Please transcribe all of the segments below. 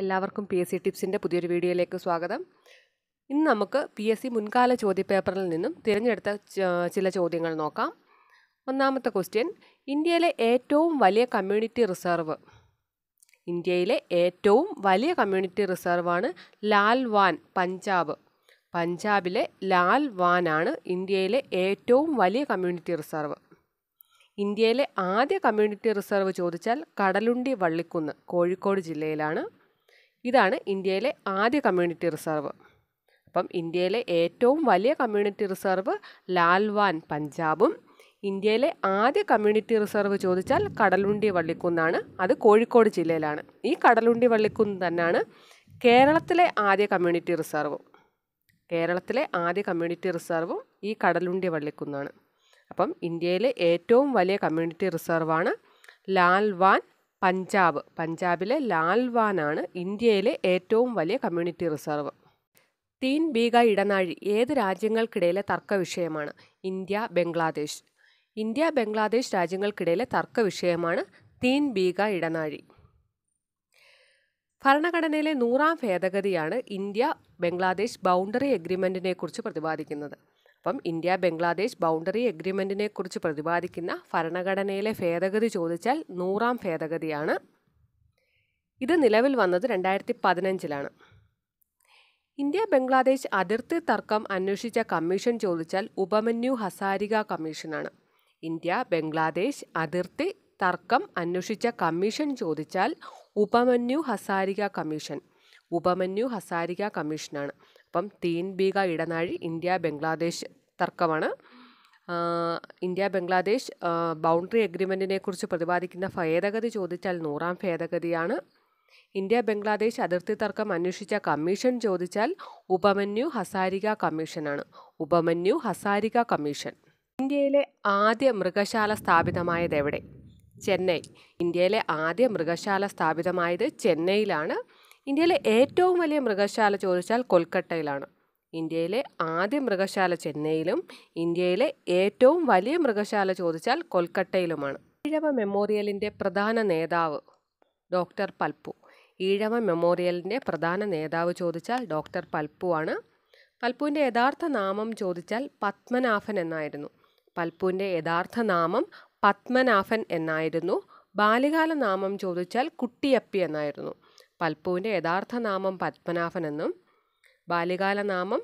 എല്ലാവർക്കും P S C ടിപ്സിൻ്റെ പുതിയൊരു വീഡിയോയിലേക്ക് സ്വാഗതം ഇന്ന് നമുക്ക് പി എസ് സി മുൻകാല ചോദ്യപേപ്പറിൽ നിന്നും തിരഞ്ഞെടുത്ത ചില ചോദ്യങ്ങൾ നോക്കാം ഒന്നാമത്തെ ക്വസ്റ്റ്യൻ ഇന്ത്യയിലെ ഏറ്റവും വലിയ കമ്മ്യൂണിറ്റി റിസർവ് ഇന്ത്യയിലെ ഏറ്റവും വലിയ കമ്മ്യൂണിറ്റി റിസർവാണ് ലാൽ വാൻ പഞ്ചാബ് പഞ്ചാബിലെ ലാൽ ആണ് ഇന്ത്യയിലെ ഏറ്റവും വലിയ കമ്മ്യൂണിറ്റി റിസർവ് ഇന്ത്യയിലെ ആദ്യ കമ്മ്യൂണിറ്റി റിസർവ് ചോദിച്ചാൽ കടലുണ്ടി വള്ളിക്കുന്ന് കോഴിക്കോട് ജില്ലയിലാണ് ഇതാണ് ഇന്ത്യയിലെ ആദ്യ കമ്മ്യൂണിറ്റി റിസർവ് അപ്പം ഇന്ത്യയിലെ ഏറ്റവും വലിയ കമ്മ്യൂണിറ്റി റിസർവ് ലാൽവാൻ പഞ്ചാബും ഇന്ത്യയിലെ ആദ്യ കമ്മ്യൂണിറ്റി റിസർവ് ചോദിച്ചാൽ കടലുണ്ടി വള്ളിക്കുന്നാണ് അത് കോഴിക്കോട് ജില്ലയിലാണ് ഈ കടലുണ്ടി വള്ളിക്കുന്ന് തന്നെയാണ് കേരളത്തിലെ ആദ്യ കമ്മ്യൂണിറ്റി റിസർവും കേരളത്തിലെ ആദ്യ കമ്മ്യൂണിറ്റി റിസർവും ഈ കടലുണ്ടി വള്ളിക്കുന്നാണ് അപ്പം ഇന്ത്യയിലെ ഏറ്റവും വലിയ കമ്മ്യൂണിറ്റി റിസർവാണ് ലാൽവാൻ പഞ്ചാബ് പഞ്ചാബിലെ ലാൽവാനാണ് ഇന്ത്യയിലെ ഏറ്റവും വലിയ കമ്മ്യൂണിറ്റി റിസർവ് തീൻ ബീഗ ഇടനാഴി ഏത് രാജ്യങ്ങൾക്കിടയിലെ തർക്ക വിഷയമാണ് ഇന്ത്യ ബംഗ്ലാദേശ് ഇന്ത്യ ബംഗ്ലാദേശ് രാജ്യങ്ങൾക്കിടയിലെ തർക്ക വിഷയമാണ് തീൻ ബീഗ ഇടനാഴി ഭരണഘടനയിലെ നൂറാം ഭേദഗതിയാണ് ഇന്ത്യ ബംഗ്ലാദേശ് ബൗണ്ടറി എഗ്രിമെൻറ്റിനെ കുറിച്ച് പ്രതിപാദിക്കുന്നത് ഒപ്പം ഇന്ത്യ ബംഗ്ലാദേശ് ബൗണ്ടറി എഗ്രിമെൻറ്റിനെക്കുറിച്ച് പ്രതിപാദിക്കുന്ന ഭരണഘടനയിലെ ഭേദഗതി ചോദിച്ചാൽ നൂറാം ഭേദഗതിയാണ് ഇത് നിലവിൽ വന്നത് രണ്ടായിരത്തി പതിനഞ്ചിലാണ് ഇന്ത്യ ബംഗ്ലാദേശ് അതിർത്തി തർക്കം അന്വേഷിച്ച കമ്മീഷൻ ചോദിച്ചാൽ ഉപമന്യു ഹസാരിക കമ്മീഷനാണ് ഇന്ത്യ ബംഗ്ലാദേശ് അതിർത്തി തർക്കം അന്വേഷിച്ച കമ്മീഷൻ ചോദിച്ചാൽ ഉപമന്യു ഹസാരിക കമ്മീഷൻ ഉപമന്യു ഹസാരിക കമ്മീഷനാണ് തീൻ ബീഗ ഇടനാഴി ഇന്ത്യ ബംഗ്ലാദേശ് തർക്കമാണ് ഇന്ത്യ ബംഗ്ലാദേശ് ബൗണ്ടറി അഗ്രിമെൻറ്റിനെ കുറിച്ച് പ്രതിപാദിക്കുന്ന ഭേദഗതി ചോദിച്ചാൽ നൂറാം ഭേദഗതിയാണ് ഇന്ത്യ ബംഗ്ലാദേശ് അതിർത്തി തർക്കം അന്വേഷിച്ച കമ്മീഷൻ ചോദിച്ചാൽ ഉപമന്യു ഹസാരിക കമ്മീഷനാണ് ഉപമന്യു ഹസാരിക കമ്മീഷൻ ഇന്ത്യയിലെ ആദ്യ മൃഗശാല സ്ഥാപിതമായത് എവിടെ ചെന്നൈ ഇന്ത്യയിലെ ആദ്യ മൃഗശാല സ്ഥാപിതമായത് ചെന്നൈയിലാണ് ഇന്ത്യയിലെ ഏറ്റവും വലിയ മൃഗശാല ചോദിച്ചാൽ കൊൽക്കട്ടയിലാണ് ഇന്ത്യയിലെ ആദ്യ മൃഗശാല ചെന്നൈയിലും ഇന്ത്യയിലെ ഏറ്റവും വലിയ മൃഗശാല ചോദിച്ചാൽ കൊൽക്കട്ടയിലുമാണ് ഈഴവ മെമ്മോറിയലിൻ്റെ പ്രധാന നേതാവ് ഡോക്ടർ പൽപ്പു ഈഴവ മെമ്മോറിയലിൻ്റെ പ്രധാന നേതാവ് ചോദിച്ചാൽ ഡോക്ടർ പൽപ്പു ആണ് പൽപ്പുവിൻ്റെ യഥാർത്ഥ നാമം ചോദിച്ചാൽ പത്മനാഭൻ എന്നായിരുന്നു പൽപ്പുവിൻ്റെ യഥാർത്ഥ നാമം പത്മനാഭൻ എന്നായിരുന്നു ബാല്യകാല നാമം ചോദിച്ചാൽ കുട്ടിയപ്പി എന്നായിരുന്നു പൽപ്പുവിൻ്റെ യഥാർത്ഥ നാമം പത്മനാഭനെന്നും നാമം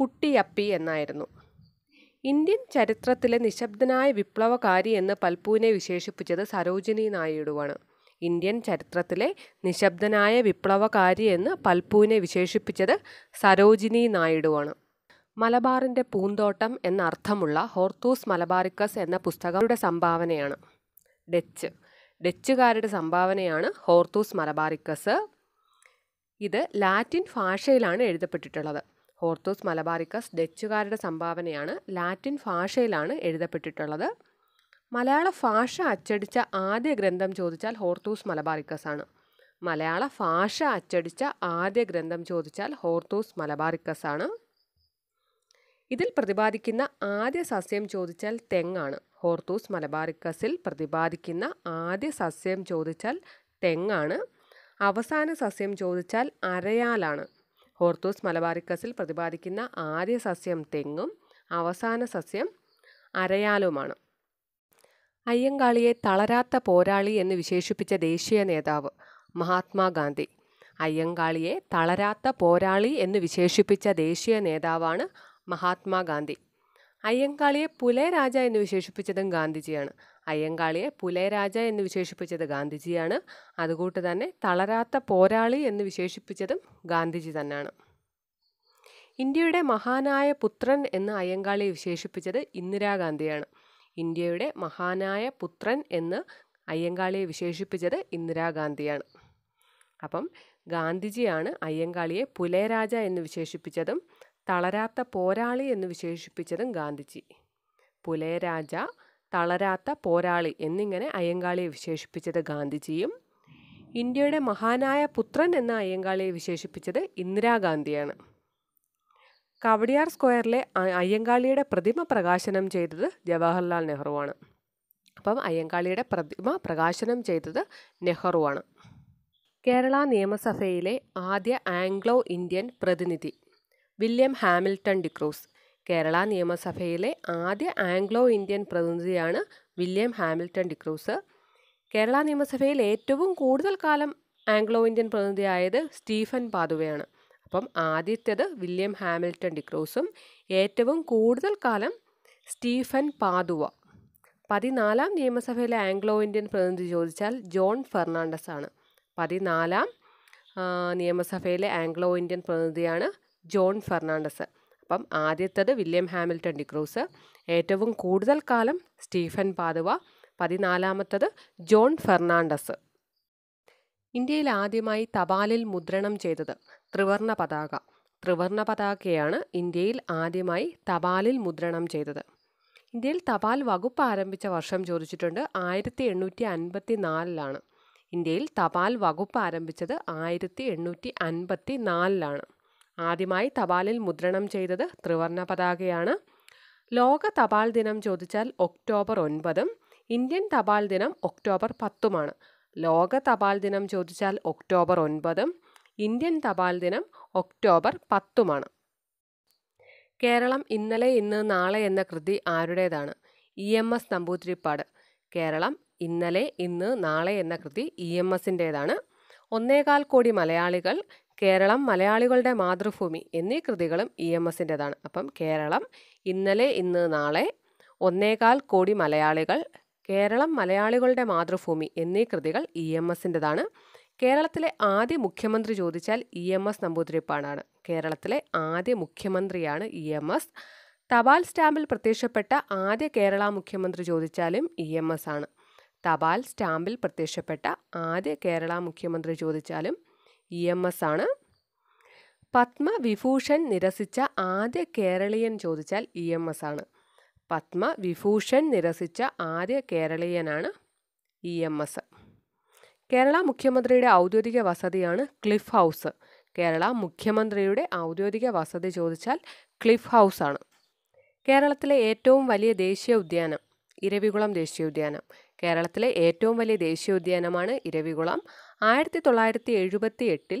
കുട്ടിയപ്പി എന്നായിരുന്നു ഇന്ത്യൻ ചരിത്രത്തിലെ നിശബ്ദനായ വിപ്ലവകാരി എന്ന് പൽപ്പുവിനെ വിശേഷിപ്പിച്ചത് സരോജിനി നായിഡുവാണ് ഇന്ത്യൻ ചരിത്രത്തിലെ നിശബ്ദനായ വിപ്ലവകാരി എന്ന് പൽപ്പുവിനെ വിശേഷിപ്പിച്ചത് സരോജിനി നായിഡുവാണ് മലബാറിൻ്റെ പൂന്തോട്ടം എന്നർത്ഥമുള്ള ഹോർത്തൂസ് മലബാറിക്കസ് എന്ന പുസ്തകങ്ങളുടെ സംഭാവനയാണ് ഡച്ച് ഡച്ചുകാരുടെ സംഭാവനയാണ് ഹോർത്തൂസ് മലബാറിക്കസ് ഇത് ലാറ്റിൻ ഭാഷയിലാണ് എഴുതപ്പെട്ടിട്ടുള്ളത് ഹോർത്തോസ് മലബാറിക്കസ് ഡച്ചുകാരുടെ സംഭാവനയാണ് ലാറ്റിൻ ഭാഷയിലാണ് എഴുതപ്പെട്ടിട്ടുള്ളത് മലയാള ഭാഷ അച്ചടിച്ച ആദ്യ ഗ്രന്ഥം ചോദിച്ചാൽ ഹോർത്തൂസ് മലബാറിക്കസ് ആണ് മലയാള ഭാഷ അച്ചടിച്ച ആദ്യ ഗ്രന്ഥം ചോദിച്ചാൽ ഹോർത്തൂസ് മലബാറിക്കസ് ആണ് ഇതിൽ പ്രതിപാദിക്കുന്ന ആദ്യ സസ്യം ചോദിച്ചാൽ തെങ്ങാണ് ഹോർത്തൂസ് മലബാറിക്കസിൽ പ്രതിപാദിക്കുന്ന ആദ്യ സസ്യം ചോദിച്ചാൽ തെങ്ങാണ് അവസാന സസ്യം ചോദിച്ചാൽ അരയാലാണ് ഹോർത്തൂസ് മലബാറിക്കസിൽ പ്രതിപാദിക്കുന്ന ആദ്യ സസ്യം തെങ്ങും അവസാന സസ്യം അരയാലുമാണ് അയ്യങ്കാളിയെ തളരാത്ത പോരാളി എന്ന് വിശേഷിപ്പിച്ച ദേശീയ നേതാവ് മഹാത്മാഗാന്ധി അയ്യങ്കാളിയെ തളരാത്ത പോരാളി എന്ന് വിശേഷിപ്പിച്ച ദേശീയ നേതാവാണ് മഹാത്മാഗാന്ധി അയ്യങ്കാളിയെ പുലയരാജ എന്ന് വിശേഷിപ്പിച്ചതും ഗാന്ധിജിയാണ് അയ്യങ്കാളിയെ പുലയരാജ എന്ന് വിശേഷിപ്പിച്ചത് ഗാന്ധിജിയാണ് അതുകൂട്ട് തന്നെ തളരാത്ത പോരാളി എന്ന് വിശേഷിപ്പിച്ചതും ഗാന്ധിജി തന്നെയാണ് ഇന്ത്യയുടെ മഹാനായ പുത്രൻ എന്ന് അയ്യങ്കാളിയെ വിശേഷിപ്പിച്ചത് ഇന്ദിരാഗാന്ധിയാണ് ഇന്ത്യയുടെ മഹാനായ പുത്രൻ എന്ന് അയ്യങ്കാളിയെ വിശേഷിപ്പിച്ചത് ഇന്ദിരാഗാന്ധിയാണ് അപ്പം ഗാന്ധിജിയാണ് അയ്യങ്കാളിയെ പുലയരാജ എന്ന് വിശേഷിപ്പിച്ചതും തളരാത്ത പോരാളി എന്ന് വിശേഷിപ്പിച്ചതും ഗാന്ധിജി പുലയരാജ തളരാത്ത പോരാളി എന്നിങ്ങനെ അയ്യങ്കാളിയെ വിശേഷിപ്പിച്ചത് ഗാന്ധിജിയും ഇന്ത്യയുടെ മഹാനായ പുത്രൻ എന്ന അയ്യങ്കാളിയെ വിശേഷിപ്പിച്ചത് ഇന്ദിരാഗാന്ധിയാണ് കവടിയാർ സ്ക്വയറിലെ അയ്യങ്കാളിയുടെ പ്രതിമ പ്രകാശനം ചെയ്തത് ജവഹർലാൽ നെഹ്റുവാണ് അപ്പം അയ്യങ്കാളിയുടെ പ്രതിമ പ്രകാശനം ചെയ്തത് നെഹ്റുവാണ് കേരള നിയമസഭയിലെ ആദ്യ ആംഗ്ലോ ഇന്ത്യൻ പ്രതിനിധി വില്യം ഹാമിൽട്ടൺ ഡിക്രൂസ് കേരള നിയമസഭയിലെ ആദ്യ ആംഗ്ലോ ഇന്ത്യൻ പ്രതിനിധിയാണ് വില്യം ഹാമിൽട്ടൺ ഡിക്രൂസ് കേരള നിയമസഭയിൽ ഏറ്റവും കൂടുതൽ കാലം ആംഗ്ലോ ഇന്ത്യൻ പ്രതിനിധിയായത് സ്റ്റീഫൻ പാതുവയാണ് അപ്പം ആദ്യത്തേത് വില്യം ഹാമിൽട്ടൺ ഡിക്രൂസും ഏറ്റവും കൂടുതൽ കാലം സ്റ്റീഫൻ പാതുവ പതിനാലാം നിയമസഭയിലെ ആംഗ്ലോ ഇന്ത്യൻ പ്രതിനിധി ചോദിച്ചാൽ ജോൺ ഫെർണാണ്ടസ് ആണ് പതിനാലാം നിയമസഭയിലെ ആംഗ്ലോ ഇന്ത്യൻ പ്രതിനിധിയാണ് ജോൺ ഫെർണാണ്ടസ് അപ്പം ആദ്യത്തത് വില്യം ഹാമിൽട്ടൺ ഡിക്രൂസ് ഏറ്റവും കൂടുതൽ കാലം സ്റ്റീഫൻ പാതുവ പതിനാലാമത്തത് ജോൺ ഫെർണാണ്ടസ് ഇന്ത്യയിൽ ആദ്യമായി തപാലിൽ മുദ്രണം ചെയ്തത് ത്രിവർണ പതാക ത്രിവർണ പതാകയാണ് ഇന്ത്യയിൽ ആദ്യമായി തപാലിൽ മുദ്രണം ചെയ്തത് ഇന്ത്യയിൽ തപാൽ വകുപ്പ് ആരംഭിച്ച വർഷം ചോദിച്ചിട്ടുണ്ട് ആയിരത്തി എണ്ണൂറ്റി അൻപത്തി നാലിലാണ് ഇന്ത്യയിൽ തപാൽ വകുപ്പ് ആരംഭിച്ചത് ആയിരത്തി എണ്ണൂറ്റി അൻപത്തി നാലിലാണ് ആദ്യമായി തപാലിൽ മുദ്രണം ചെയ്തത് ത്രിവർണ പതാകയാണ് ലോക തപാൽ ദിനം ചോദിച്ചാൽ ഒക്ടോബർ ഒൻപതും ഇന്ത്യൻ തപാൽ ദിനം ഒക്ടോബർ പത്തുമാണ് ലോക തപാൽ ദിനം ചോദിച്ചാൽ ഒക്ടോബർ ഒൻപതും ഇന്ത്യൻ തപാൽ ദിനം ഒക്ടോബർ പത്തുമാണ് കേരളം ഇന്നലെ ഇന്ന് നാളെ എന്ന കൃതി ആരുടേതാണ് E M S Namboodiripad Keralam ഇന്നലെ ഇന്ന് നാളെ എന്ന കൃതി ഇ എം എസിൻ്റേതാണ് ഒന്നേകാൽ കോടി മലയാളികൾ കേരളം മലയാളികളുടെ മാതൃഭൂമി എന്നീ കൃതികളും ഇ എം എസിൻ്റെതാണ് അപ്പം കേരളം ഇന്നലെ ഇന്ന് നാളെ ഒന്നേകാൽ കോടി മലയാളികൾ കേരളം മലയാളികളുടെ മാതൃഭൂമി എന്നീ കൃതികൾ ഇ എം എസിൻ്റെതാണ് കേരളത്തിലെ ആദ്യ മുഖ്യമന്ത്രി ചോദിച്ചാൽ ഇ എം എസ് നമ്പൂതിരിപ്പാടാണ് കേരളത്തിലെ ആദ്യ മുഖ്യമന്ത്രിയാണ് ഇ എം എസ് തപാൽ സ്റ്റാമ്പിൽ പ്രത്യക്ഷപ്പെട്ട ആദ്യ കേരള മുഖ്യമന്ത്രി ചോദിച്ചാലും ഇ എം എസ് ആണ് തപാൽ സ്റ്റാമ്പിൽ പ്രത്യക്ഷപ്പെട്ട ആദ്യ കേരള മുഖ്യമന്ത്രി ചോദിച്ചാലും ഇ എം എസ് ആണ് പത്മവിഭൂഷൺ നിരസിച്ച ആദ്യ കേരളീയൻ ചോദിച്ചാൽ ഇ എം എസ് ആണ് പത്മവിഭൂഷൺ നിരസിച്ച ആദ്യ കേരളീയനാണ് ഇ എം എസ് കേരള മുഖ്യമന്ത്രിയുടെ ഔദ്യോഗിക വസതിയാണ് ക്ലിഫ് ഹൗസ് കേരള മുഖ്യമന്ത്രിയുടെ ഔദ്യോഗിക വസതി ചോദിച്ചാൽ ക്ലിഫ് ഹൗസ് ആണ് കേരളത്തിലെ ഏറ്റവും വലിയ ദേശീയ ഉദ്യാനം ഇരവികുളം ദേശീയ ഉദ്യാനം കേരളത്തിലെ ഏറ്റവും വലിയ ദേശീയ ഉദ്യാനമാണ് ഇരവികുളം ആയിരത്തി തൊള്ളായിരത്തി എഴുപത്തി എട്ടിൽ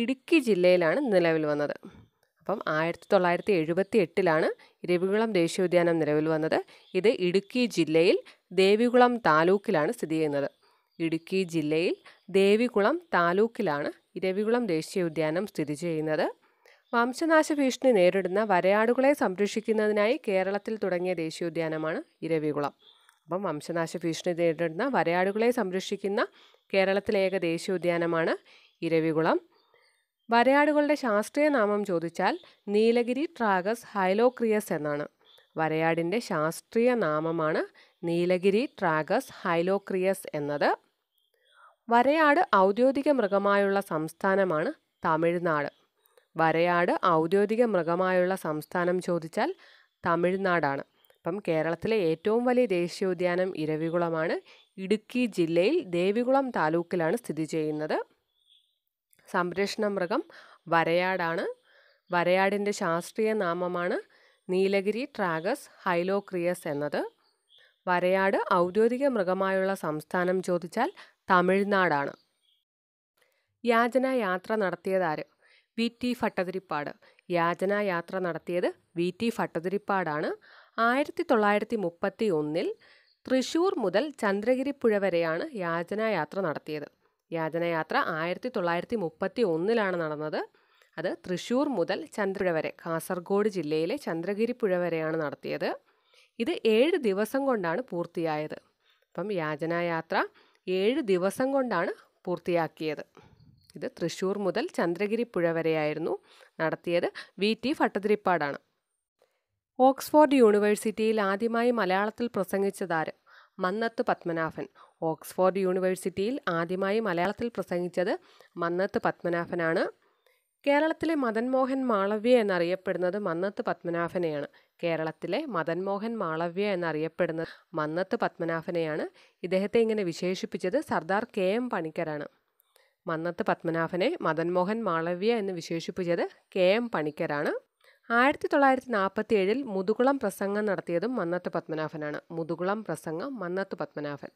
ഇടുക്കി ജില്ലയിലാണ് നിലവിൽ വന്നത് അപ്പം ആയിരത്തി തൊള്ളായിരത്തി എഴുപത്തി എട്ടിലാണ് രവികുളം ദേശീയോദ്യാനം നിലവിൽ വന്നത് ഇത് ഇടുക്കി ജില്ലയിൽ ദേവികുളം താലൂക്കിലാണ് സ്ഥിതി ചെയ്യുന്നത് ഇടുക്കി ജില്ലയിൽ ദേവികുളം താലൂക്കിലാണ് ഇരവികുളം ദേശീയോദ്യാനം സ്ഥിതി ചെയ്യുന്നത് വംശനാശ ഭീഷണി നേരിടുന്ന വരയാടുകളെ സംരക്ഷിക്കുന്നതിനായി കേരളത്തിൽ തുടങ്ങിയ ദേശീയോദ്യാനമാണ് ഇരവികുളം അപ്പം വംശനാശ ഭീഷണി നേരിടുന്ന വരയാടുകളെ സംരക്ഷിക്കുന്ന കേരളത്തിലെ ഏക ദേശീയോദ്യാനമാണ് ഇരവികുളം വരയാടുകളുടെ ശാസ്ത്രീയ നാമം ചോദിച്ചാൽ നീലഗിരി ട്രാഗസ് ഹൈലോക്രിയസ് എന്നാണ് വരയാടിൻ്റെ ശാസ്ത്രീയ നാമമാണ് നീലഗിരി ട്രാഗസ് ഹൈലോക്രിയസ് എന്നത് വരയാട് ഔദ്യോഗിക മൃഗമായുള്ള സംസ്ഥാനമാണ് തമിഴ്നാട് വരയാട് ഔദ്യോഗിക മൃഗമായുള്ള സംസ്ഥാനം ചോദിച്ചാൽ തമിഴ്നാടാണ് ഇപ്പം കേരളത്തിലെ ഏറ്റവും വലിയ ദേശീയോദ്യാനം ഇരവികുളമാണ് ഇടുക്കി ജില്ലയിൽ ദേവികുളം താലൂക്കിലാണ് സ്ഥിതി ചെയ്യുന്നത് സംരക്ഷണ മൃഗം വരയാടാണ് വരയാടിൻ്റെ ശാസ്ത്രീയ നാമമാണ് നീലഗിരി ട്രാഗസ് ഹൈലോക്രിയസ് എന്നത് വരയാട് ഔദ്യോഗിക മൃഗമായുള്ള സംസ്ഥാനം ചോദിച്ചാൽ തമിഴ്നാടാണ് യാചന യാത്ര നടത്തിയതാര് വി ടി ഭട്ടതിരിപ്പാട് യാചന യാത്ര നടത്തിയത് വി ടി ഭട്ടതിരിപ്പാടാണ് ആയിരത്തി തൊള്ളായിരത്തി മുപ്പത്തി ഒന്നിൽ തൃശൂർ മുതൽ ചന്ദ്രഗിരിപ്പുഴ പുഴ വരെയാണ് യാചനായാത്ര നടത്തിയത് യാചനായാത്ര ആയിരത്തി തൊള്ളായിരത്തി മുപ്പത്തി ഒന്നിലാണ് നടന്നത് അത് തൃശൂർ മുതൽ ചന്ദ്രപുഴ വരെ കാസർഗോഡ് ജില്ലയിലെ ചന്ദ്രഗിരിപ്പുഴ പുഴ വരെയാണ് നടത്തിയത് ഇത് ഏഴ് ദിവസം കൊണ്ടാണ് പൂർത്തിയായത് അപ്പം യാചനായാത്ര ഏഴ് ദിവസം കൊണ്ടാണ് പൂർത്തിയാക്കിയത് ഇത് തൃശ്ശൂർ മുതൽ ചന്ദ്രഗിരിപ്പുഴ പുഴ വരെയായിരുന്നു നടത്തിയത് വി ടി ഭട്ടതിരിപ്പാടാണ് ഓക്സ്ഫോർഡ് യൂണിവേഴ്സിറ്റിയിൽ ആദ്യമായി മലയാളത്തിൽ പ്രസംഗിച്ചതാര് മന്നത്ത് പത്മനാഭൻ ഓക്സ്ഫോർഡ് യൂണിവേഴ്സിറ്റിയിൽ ആദ്യമായി മലയാളത്തിൽ പ്രസംഗിച്ചത് മന്നത്ത് പത്മനാഭനാണ് കേരളത്തിലെ മദൻമോഹൻ മാളവ്യ എന്നറിയപ്പെടുന്നത് മന്നത്ത് പത്മനാഭനെയാണ് കേരളത്തിലെ മദൻമോഹൻ മാളവ്യ എന്നറിയപ്പെടുന്നത് മന്നത്ത് പത്മനാഭനെയാണ് ഇദ്ദേഹത്തെ ഇങ്ങനെ വിശേഷിപ്പിച്ചത് സർദാർ കെ എം പണിക്കരാണ് മന്നത്ത് പത്മനാഭനെ മദൻമോഹൻ മാളവ്യ എന്ന് വിശേഷിപ്പിച്ചത് കെ എം പണിക്കരാണ് ആയിരത്തി തൊള്ളായിരത്തി നാൽപ്പത്തി ഏഴിൽ മുതുകുളം പ്രസംഗം നടത്തിയതും മന്നത്ത് പത്മനാഭനാണ് മുതുകുളം പ്രസംഗം മന്നത്ത് പത്മനാഭൻ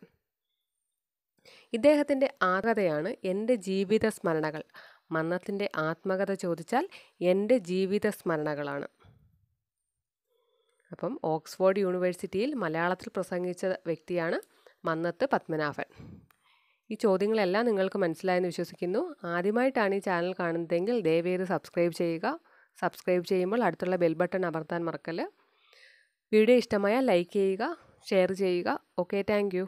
ഇദ്ദേഹത്തിൻ്റെ ആകതയാണ് എൻ്റെ ജീവിത സ്മരണകൾ മന്നത്തിൻ്റെ ആത്മകഥ ചോദിച്ചാൽ എൻ്റെ ജീവിത സ്മരണകളാണ് അപ്പം ഓക്സ്ഫോർഡ് യൂണിവേഴ്സിറ്റിയിൽ മലയാളത്തിൽ പ്രസംഗിച്ച വ്യക്തിയാണ് മന്നത്ത് പത്മനാഭൻ ഈ ചോദ്യങ്ങളെല്ലാം നിങ്ങൾക്ക് മനസ്സിലായെന്ന് വിശ്വസിക്കുന്നു ആദ്യമായിട്ടാണ് ഈ ചാനൽ കാണുന്നതെങ്കിൽ ദയവേത് സബ്സ്ക്രൈബ് ചെയ്യുക സബ്സ്ക്രൈബ് ചെയ്യുമ്പോൾ അടുത്തുള്ള ബെൽ ബട്ടൺ അമർത്താൻ മറക്കല് വീഡിയോ ഇഷ്ടമായ ലൈക്ക് ചെയ്യുക ഷെയർ ചെയ്യുക ഓക്കെ താങ്ക്